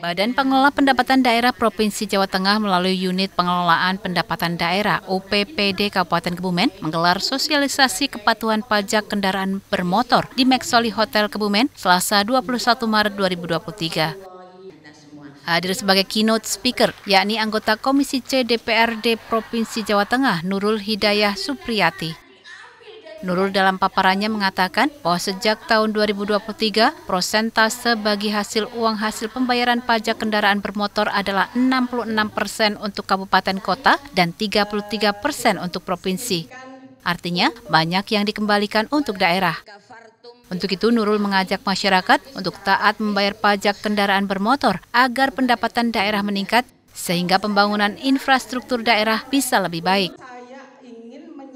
Badan Pengelola Pendapatan Daerah Provinsi Jawa Tengah melalui Unit Pengelolaan Pendapatan Daerah UPPD Kabupaten Kebumen menggelar sosialisasi kepatuhan pajak kendaraan bermotor di Maxoli Hotel Kebumen Selasa 21 Maret 2023 hadir sebagai keynote speaker, yakni anggota Komisi C DPRD Provinsi Jawa Tengah Nurul Hidayah Supriyati. Nurul dalam paparannya mengatakan bahwa sejak tahun 2023, prosentase bagi hasil uang hasil pembayaran pajak kendaraan bermotor adalah 66 persen untuk kabupaten kota dan 33 persen untuk provinsi. Artinya, banyak yang dikembalikan untuk daerah. Untuk itu, Nurul mengajak masyarakat untuk taat membayar pajak kendaraan bermotor agar pendapatan daerah meningkat sehingga pembangunan infrastruktur daerah bisa lebih baik.